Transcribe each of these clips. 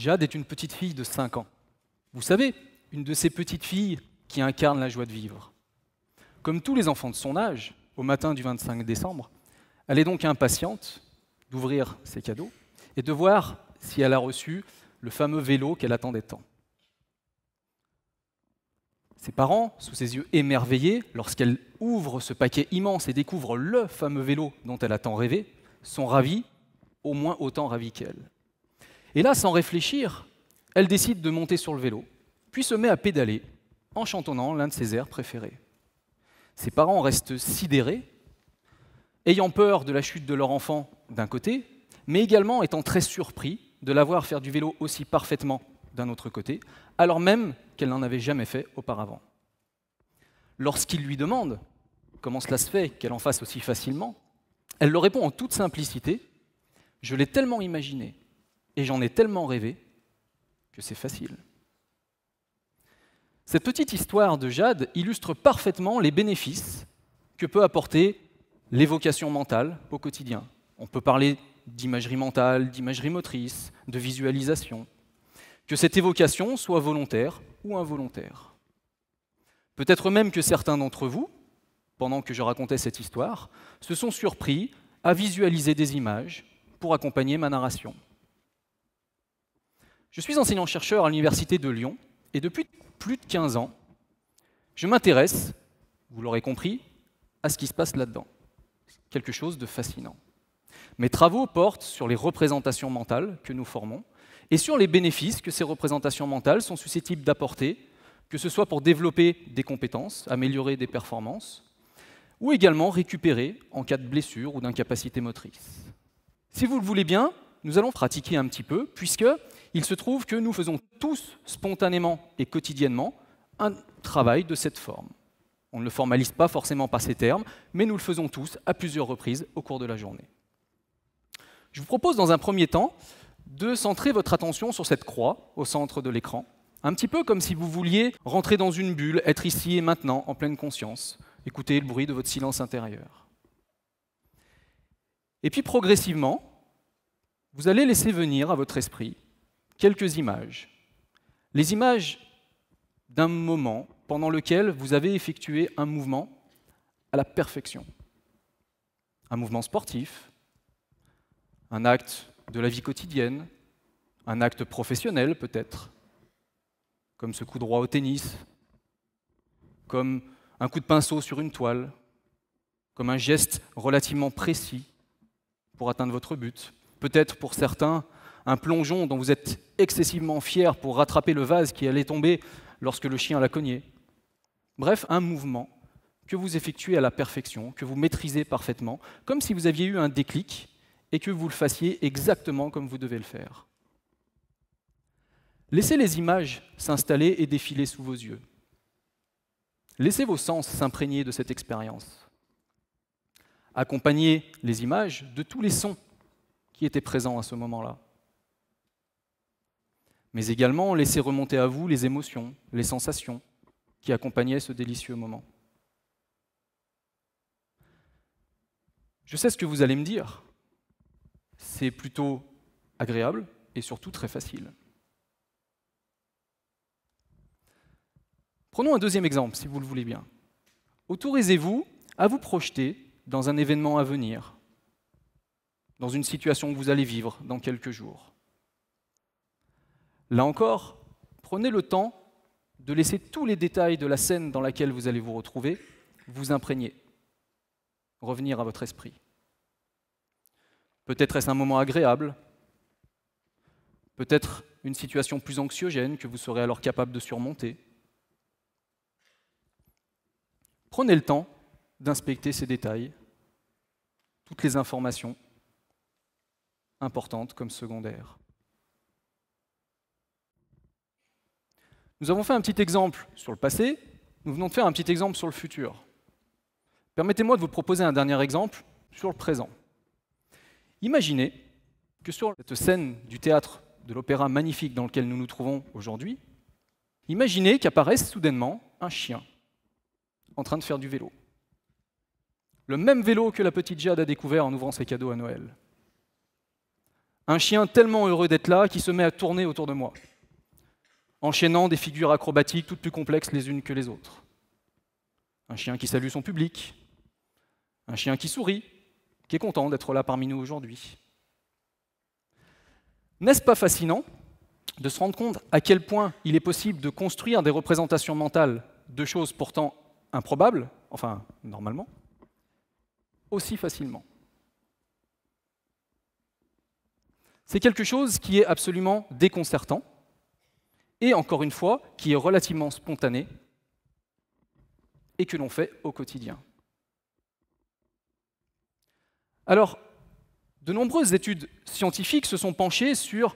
Jade est une petite fille de 5 ans. Vous savez, une de ces petites filles qui incarnent la joie de vivre. Comme tous les enfants de son âge, au matin du 25 décembre, elle est donc impatiente d'ouvrir ses cadeaux et de voir si elle a reçu le fameux vélo qu'elle attendait tant. Ses parents, sous ses yeux émerveillés, lorsqu'elle ouvre ce paquet immense et découvre le fameux vélo dont elle a tant rêvé, sont ravis, au moins autant ravis qu'elle. Et là, sans réfléchir, elle décide de monter sur le vélo, puis se met à pédaler en chantonnant l'un de ses airs préférés. Ses parents restent sidérés, ayant peur de la chute de leur enfant d'un côté, mais également étant très surpris de la voir faire du vélo aussi parfaitement d'un autre côté, alors même qu'elle n'en avait jamais fait auparavant. Lorsqu'il lui demande comment cela se fait qu'elle en fasse aussi facilement, elle leur répond en toute simplicité Je l'ai tellement imaginé, et j'en ai tellement rêvé que c'est facile. Cette petite histoire de Jade illustre parfaitement les bénéfices que peut apporter l'évocation mentale au quotidien. On peut parler d'imagerie mentale, d'imagerie motrice, de visualisation. Que cette évocation soit volontaire ou involontaire. Peut-être même que certains d'entre vous, pendant que je racontais cette histoire, se sont surpris à visualiser des images pour accompagner ma narration. Je suis enseignant-chercheur à l'Université de Lyon et depuis plus de 15 ans, je m'intéresse, vous l'aurez compris, à ce qui se passe là-dedans. Quelque chose de fascinant. Mes travaux portent sur les représentations mentales que nous formons et sur les bénéfices que ces représentations mentales sont susceptibles d'apporter, que ce soit pour développer des compétences, améliorer des performances, ou également récupérer en cas de blessure ou d'incapacité motrice. Si vous le voulez bien, nous allons pratiquer un petit peu, puisque il se trouve que nous faisons tous spontanément et quotidiennement un travail de cette forme. On ne le formalise pas forcément par ces termes, mais nous le faisons tous à plusieurs reprises au cours de la journée. Je vous propose dans un premier temps de centrer votre attention sur cette croix au centre de l'écran, un petit peu comme si vous vouliez rentrer dans une bulle, être ici et maintenant en pleine conscience, écouter le bruit de votre silence intérieur. Et puis progressivement, vous allez laisser venir à votre esprit quelques images. Les images d'un moment pendant lequel vous avez effectué un mouvement à la perfection. Un mouvement sportif, un acte de la vie quotidienne, un acte professionnel peut-être, comme ce coup droit au tennis, comme un coup de pinceau sur une toile, comme un geste relativement précis pour atteindre votre but. Peut-être pour certains, un plongeon dont vous êtes excessivement fier pour rattraper le vase qui allait tomber lorsque le chien l'a cogné. Bref, un mouvement que vous effectuez à la perfection, que vous maîtrisez parfaitement, comme si vous aviez eu un déclic et que vous le fassiez exactement comme vous devez le faire. Laissez les images s'installer et défiler sous vos yeux. Laissez vos sens s'imprégner de cette expérience. Accompagnez les images de tous les sons qui étaient présents à ce moment-là mais également laisser remonter à vous les émotions, les sensations qui accompagnaient ce délicieux moment. Je sais ce que vous allez me dire. C'est plutôt agréable et surtout très facile. Prenons un deuxième exemple, si vous le voulez bien. Autorisez-vous à vous projeter dans un événement à venir, dans une situation que vous allez vivre dans quelques jours. Là encore, prenez le temps de laisser tous les détails de la scène dans laquelle vous allez vous retrouver vous imprégner, revenir à votre esprit. Peut-être est-ce un moment agréable, peut-être une situation plus anxiogène que vous serez alors capable de surmonter. Prenez le temps d'inspecter ces détails, toutes les informations importantes comme secondaires. Nous avons fait un petit exemple sur le passé, nous venons de faire un petit exemple sur le futur. Permettez-moi de vous proposer un dernier exemple sur le présent. Imaginez que sur cette scène du théâtre de l'opéra magnifique dans lequel nous nous trouvons aujourd'hui, imaginez qu'apparaisse soudainement un chien en train de faire du vélo. Le même vélo que la petite Jade a découvert en ouvrant ses cadeaux à Noël. Un chien tellement heureux d'être là qui se met à tourner autour de moi enchaînant des figures acrobatiques toutes plus complexes les unes que les autres. Un chien qui salue son public, un chien qui sourit, qui est content d'être là parmi nous aujourd'hui. N'est-ce pas fascinant de se rendre compte à quel point il est possible de construire des représentations mentales de choses pourtant improbables, enfin normalement, aussi facilement C'est quelque chose qui est absolument déconcertant et encore une fois, qui est relativement spontané et que l'on fait au quotidien. Alors, de nombreuses études scientifiques se sont penchées sur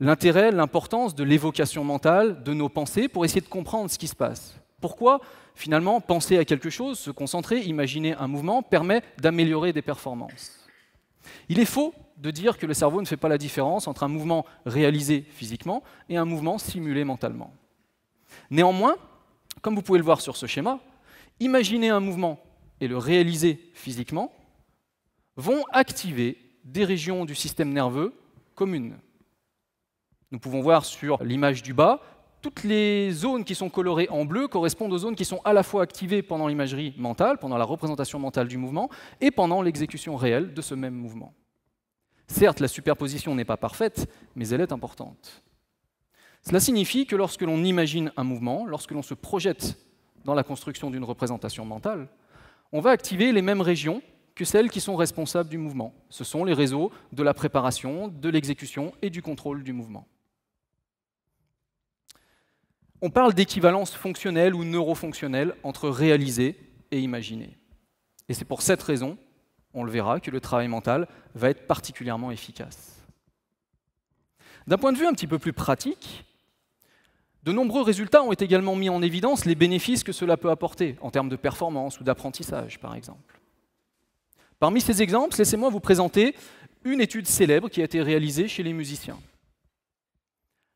l'intérêt, l'importance de l'évocation mentale de nos pensées pour essayer de comprendre ce qui se passe. Pourquoi, finalement, penser à quelque chose, se concentrer, imaginer un mouvement permet d'améliorer des performances Il est faux de dire que le cerveau ne fait pas la différence entre un mouvement réalisé physiquement et un mouvement simulé mentalement. Néanmoins, comme vous pouvez le voir sur ce schéma, imaginer un mouvement et le réaliser physiquement vont activer des régions du système nerveux communes. Nous pouvons voir sur l'image du bas, toutes les zones qui sont colorées en bleu correspondent aux zones qui sont à la fois activées pendant l'imagerie mentale, pendant la représentation mentale du mouvement, et pendant l'exécution réelle de ce même mouvement. Certes, la superposition n'est pas parfaite, mais elle est importante. Cela signifie que lorsque l'on imagine un mouvement, lorsque l'on se projette dans la construction d'une représentation mentale, on va activer les mêmes régions que celles qui sont responsables du mouvement. Ce sont les réseaux de la préparation, de l'exécution et du contrôle du mouvement. On parle d'équivalence fonctionnelle ou neurofonctionnelle entre réaliser et imaginer. Et c'est pour cette raison on le verra, que le travail mental va être particulièrement efficace. D'un point de vue un petit peu plus pratique, de nombreux résultats ont également mis en évidence les bénéfices que cela peut apporter en termes de performance ou d'apprentissage, par exemple. Parmi ces exemples, laissez-moi vous présenter une étude célèbre qui a été réalisée chez les musiciens.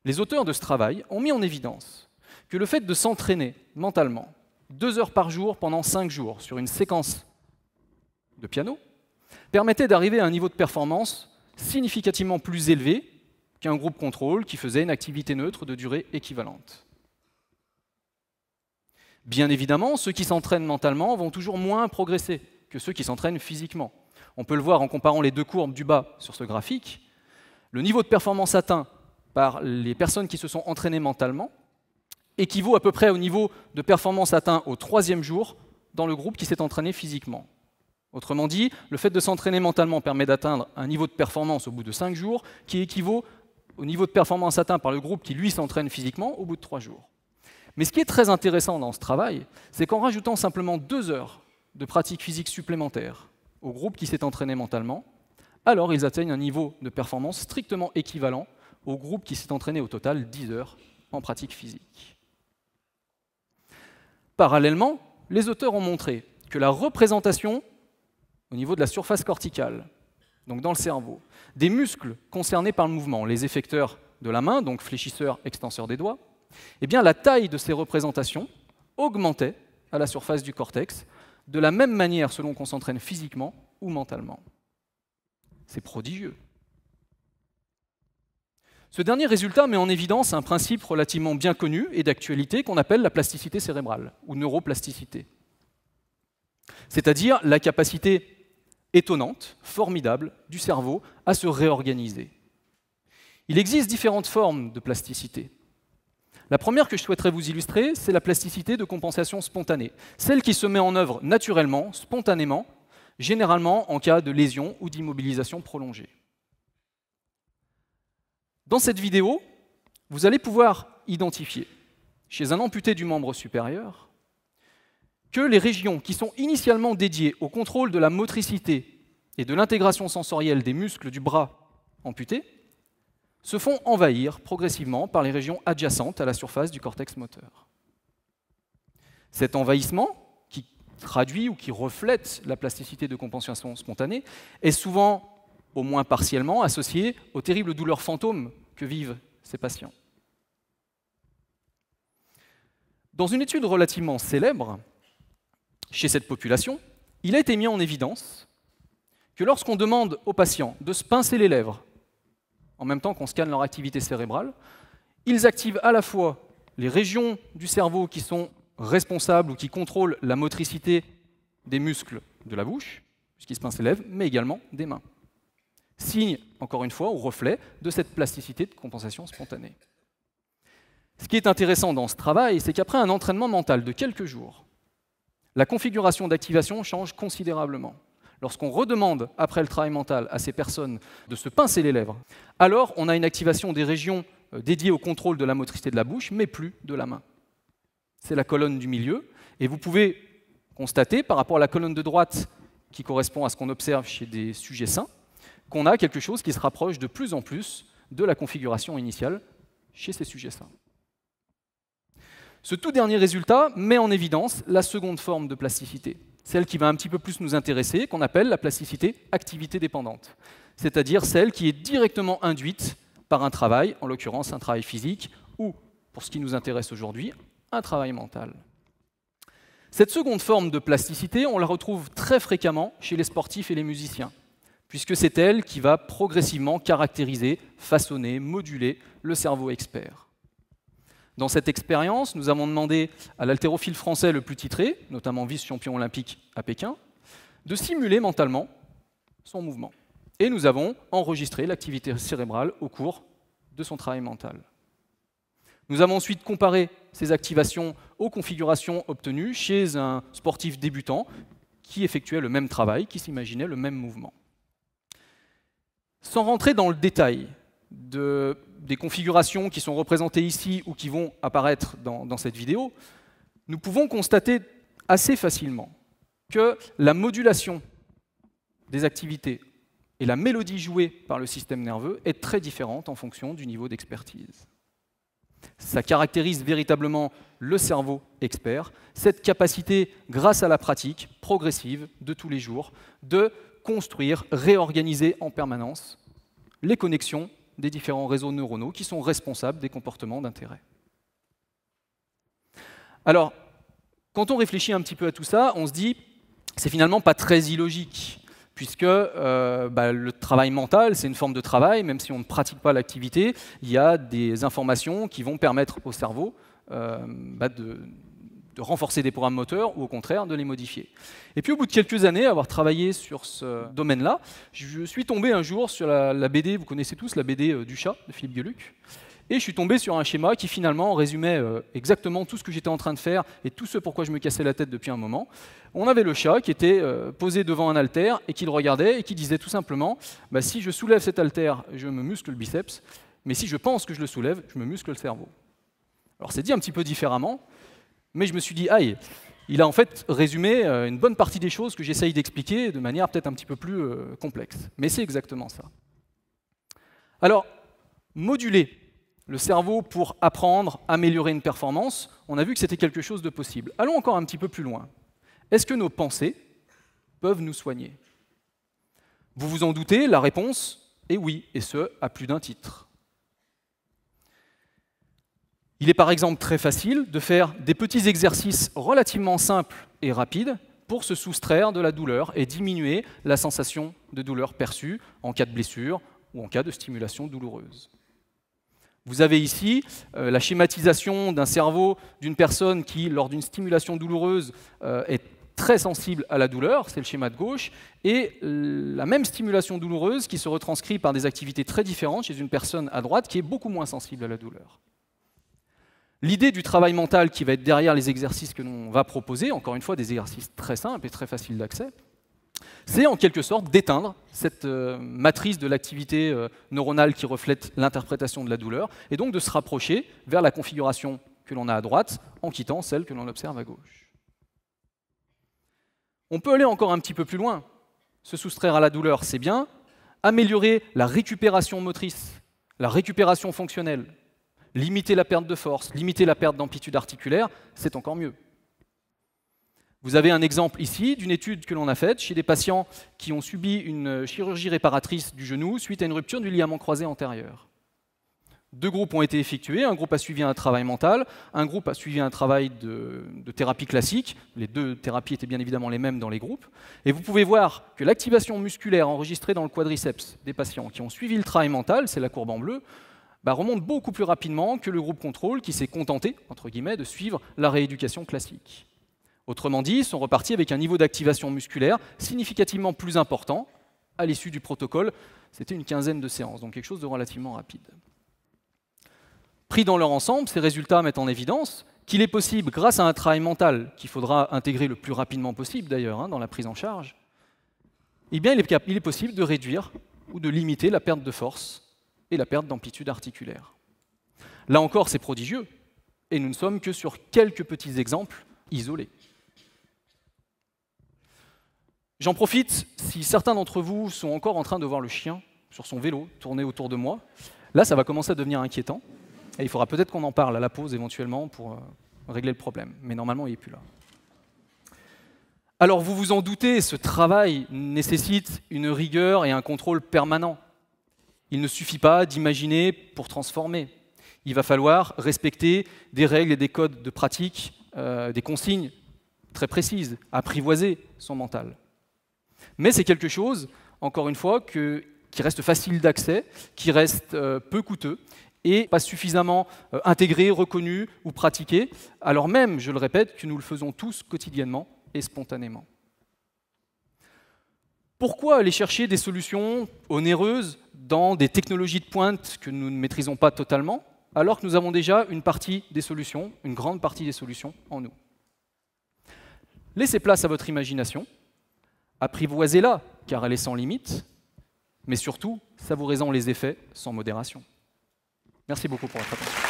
Les auteurs de ce travail ont mis en évidence que le fait de s'entraîner mentalement deux heures par jour pendant cinq jours sur une séquence de piano permettait d'arriver à un niveau de performance significativement plus élevé qu'un groupe contrôle qui faisait une activité neutre de durée équivalente. Bien évidemment, ceux qui s'entraînent mentalement vont toujours moins progresser que ceux qui s'entraînent physiquement. On peut le voir en comparant les deux courbes du bas sur ce graphique. Le niveau de performance atteint par les personnes qui se sont entraînées mentalement équivaut à peu près au niveau de performance atteint au troisième jour dans le groupe qui s'est entraîné physiquement. Autrement dit, le fait de s'entraîner mentalement permet d'atteindre un niveau de performance au bout de 5 jours qui équivaut au niveau de performance atteint par le groupe qui lui s'entraîne physiquement au bout de 3 jours. Mais ce qui est très intéressant dans ce travail, c'est qu'en rajoutant simplement 2 heures de pratique physique supplémentaire au groupe qui s'est entraîné mentalement, alors ils atteignent un niveau de performance strictement équivalent au groupe qui s'est entraîné au total 10 heures en pratique physique. Parallèlement, les auteurs ont montré que la représentation au niveau de la surface corticale, donc dans le cerveau, des muscles concernés par le mouvement, les effecteurs de la main, donc fléchisseurs, extenseurs des doigts, eh bien la taille de ces représentations augmentait à la surface du cortex, de la même manière selon qu'on s'entraîne physiquement ou mentalement. C'est prodigieux. Ce dernier résultat met en évidence un principe relativement bien connu et d'actualité qu'on appelle la plasticité cérébrale ou neuroplasticité, c'est-à-dire la capacité étonnante, formidable, du cerveau à se réorganiser. Il existe différentes formes de plasticité. La première que je souhaiterais vous illustrer, c'est la plasticité de compensation spontanée, celle qui se met en œuvre naturellement, spontanément, généralement en cas de lésion ou d'immobilisation prolongée. Dans cette vidéo, vous allez pouvoir identifier chez un amputé du membre supérieur que les régions qui sont initialement dédiées au contrôle de la motricité et de l'intégration sensorielle des muscles du bras amputé se font envahir progressivement par les régions adjacentes à la surface du cortex moteur. Cet envahissement, qui traduit ou qui reflète la plasticité de compensation spontanée, est souvent, au moins partiellement, associé aux terribles douleurs fantômes que vivent ces patients. Dans une étude relativement célèbre, chez cette population, il a été mis en évidence que lorsqu'on demande aux patients de se pincer les lèvres en même temps qu'on scanne leur activité cérébrale, ils activent à la fois les régions du cerveau qui sont responsables ou qui contrôlent la motricité des muscles de la bouche, puisqu'ils se pincent les lèvres, mais également des mains. Signe, encore une fois, au reflet de cette plasticité de compensation spontanée. Ce qui est intéressant dans ce travail, c'est qu'après un entraînement mental de quelques jours, la configuration d'activation change considérablement. Lorsqu'on redemande, après le travail mental, à ces personnes de se pincer les lèvres, alors on a une activation des régions euh, dédiées au contrôle de la motricité de la bouche, mais plus de la main. C'est la colonne du milieu, et vous pouvez constater, par rapport à la colonne de droite, qui correspond à ce qu'on observe chez des sujets sains, qu'on a quelque chose qui se rapproche de plus en plus de la configuration initiale chez ces sujets sains. Ce tout dernier résultat met en évidence la seconde forme de plasticité, celle qui va un petit peu plus nous intéresser, qu'on appelle la plasticité activité dépendante, c'est-à-dire celle qui est directement induite par un travail, en l'occurrence un travail physique, ou, pour ce qui nous intéresse aujourd'hui, un travail mental. Cette seconde forme de plasticité, on la retrouve très fréquemment chez les sportifs et les musiciens, puisque c'est elle qui va progressivement caractériser, façonner, moduler le cerveau expert. Dans cette expérience, nous avons demandé à l'haltérophile français le plus titré, notamment vice-champion olympique à Pékin, de simuler mentalement son mouvement. Et nous avons enregistré l'activité cérébrale au cours de son travail mental. Nous avons ensuite comparé ces activations aux configurations obtenues chez un sportif débutant qui effectuait le même travail, qui s'imaginait le même mouvement. Sans rentrer dans le détail de des configurations qui sont représentées ici ou qui vont apparaître dans, cette vidéo, nous pouvons constater assez facilement que la modulation des activités et la mélodie jouée par le système nerveux est très différente en fonction du niveau d'expertise. Ça caractérise véritablement le cerveau expert, cette capacité, grâce à la pratique progressive de tous les jours, de construire, réorganiser en permanence les connexions des différents réseaux neuronaux qui sont responsables des comportements d'intérêt. Alors, quand on réfléchit un petit peu à tout ça, on se dit, c'est finalement pas très illogique, puisque euh, bah, le travail mental, c'est une forme de travail, même si on ne pratique pas l'activité, il y a des informations qui vont permettre au cerveau euh, bah, de, de renforcer des programmes moteurs ou au contraire de les modifier. Et puis au bout de quelques années, avoir travaillé sur ce domaine-là, je suis tombé un jour sur la, BD, vous connaissez tous la BD euh, du chat de Philippe Gueluc, et je suis tombé sur un schéma qui finalement résumait euh, exactement tout ce que j'étais en train de faire et tout ce pourquoi je me cassais la tête depuis un moment. On avait le chat qui était euh, posé devant un haltère et qui le regardait et qui disait tout simplement bah, si je soulève cet haltère, je me muscle le biceps, mais si je pense que je le soulève, je me muscle le cerveau. Alors c'est dit un petit peu différemment, mais je me suis dit, aïe, il a en fait résumé euh, une bonne partie des choses que j'essaye d'expliquer de manière peut-être un petit peu plus euh, complexe. Mais c'est exactement ça. Alors, moduler le cerveau pour apprendre, améliorer une performance, on a vu que c'était quelque chose de possible. Allons encore un petit peu plus loin. Est-ce que nos pensées peuvent nous soigner Vous vous en doutez, la réponse est oui, et ce, à plus d'un titre. Il est par exemple très facile de faire des petits exercices relativement simples et rapides pour se soustraire de la douleur et diminuer la sensation de douleur perçue en cas de blessure ou en cas de stimulation douloureuse. Vous avez ici euh, la schématisation d'un cerveau d'une personne qui, lors d'une stimulation douloureuse, euh, est très sensible à la douleur, c'est le schéma de gauche, et la même stimulation douloureuse qui se retranscrit par des activités très différentes chez une personne à droite qui est beaucoup moins sensible à la douleur. L'idée du travail mental qui va être derrière les exercices que l'on va proposer, encore une fois des exercices très simples et très faciles d'accès, c'est en quelque sorte d'éteindre cette euh, matrice de l'activité euh, neuronale qui reflète l'interprétation de la douleur, et donc de se rapprocher vers la configuration que l'on a à droite en quittant celle que l'on observe à gauche. On peut aller encore un petit peu plus loin. Se soustraire à la douleur, c'est bien. Améliorer la récupération motrice, la récupération fonctionnelle, limiter la perte de force, limiter la perte d'amplitude articulaire, c'est encore mieux. Vous avez un exemple ici d'une étude que l'on a faite chez des patients qui ont subi une chirurgie réparatrice du genou suite à une rupture du ligament croisé antérieur. Deux groupes ont été effectués, un groupe a suivi un travail mental, un groupe a suivi un travail de, thérapie classique, les deux thérapies étaient bien évidemment les mêmes dans les groupes, et vous pouvez voir que l'activation musculaire enregistrée dans le quadriceps des patients qui ont suivi le travail mental, c'est la courbe en bleu, bah, remonte beaucoup plus rapidement que le groupe contrôle qui s'est contenté, entre guillemets, de suivre la rééducation classique. Autrement dit, ils sont repartis avec un niveau d'activation musculaire significativement plus important à l'issue du protocole. C'était une quinzaine de séances, donc quelque chose de relativement rapide. Pris dans leur ensemble, ces résultats mettent en évidence qu'il est possible, grâce à un travail mental qu'il faudra intégrer le plus rapidement possible d'ailleurs hein, dans la prise en charge, eh bien, il est, il est possible de réduire ou de limiter la perte de force et la perte d'amplitude articulaire. Là encore, c'est prodigieux, et nous ne sommes que sur quelques petits exemples isolés. J'en profite, si certains d'entre vous sont encore en train de voir le chien sur son vélo tourner autour de moi, là ça va commencer à devenir inquiétant, et il faudra peut-être qu'on en parle à la pause éventuellement pour euh, régler le problème, mais normalement il n'est plus là. Alors vous vous en doutez, ce travail nécessite une rigueur et un contrôle permanent. Il ne suffit pas d'imaginer pour transformer. Il va falloir respecter des règles et des codes de pratique, euh, des consignes très précises, apprivoiser son mental. Mais c'est quelque chose, encore une fois, qui reste facile d'accès, qui reste euh, peu coûteux et pas suffisamment euh, intégré, reconnu ou pratiqué, alors même, je le répète, que nous le faisons tous quotidiennement et spontanément. Pourquoi aller chercher des solutions onéreuses dans des technologies de pointe que nous ne maîtrisons pas totalement, alors que nous avons déjà une partie des solutions, une grande partie des solutions en nous Laissez place à votre imagination, apprivoisez-la, car elle est sans limite, mais surtout, savourez-en les effets sans modération. Merci beaucoup pour votre attention.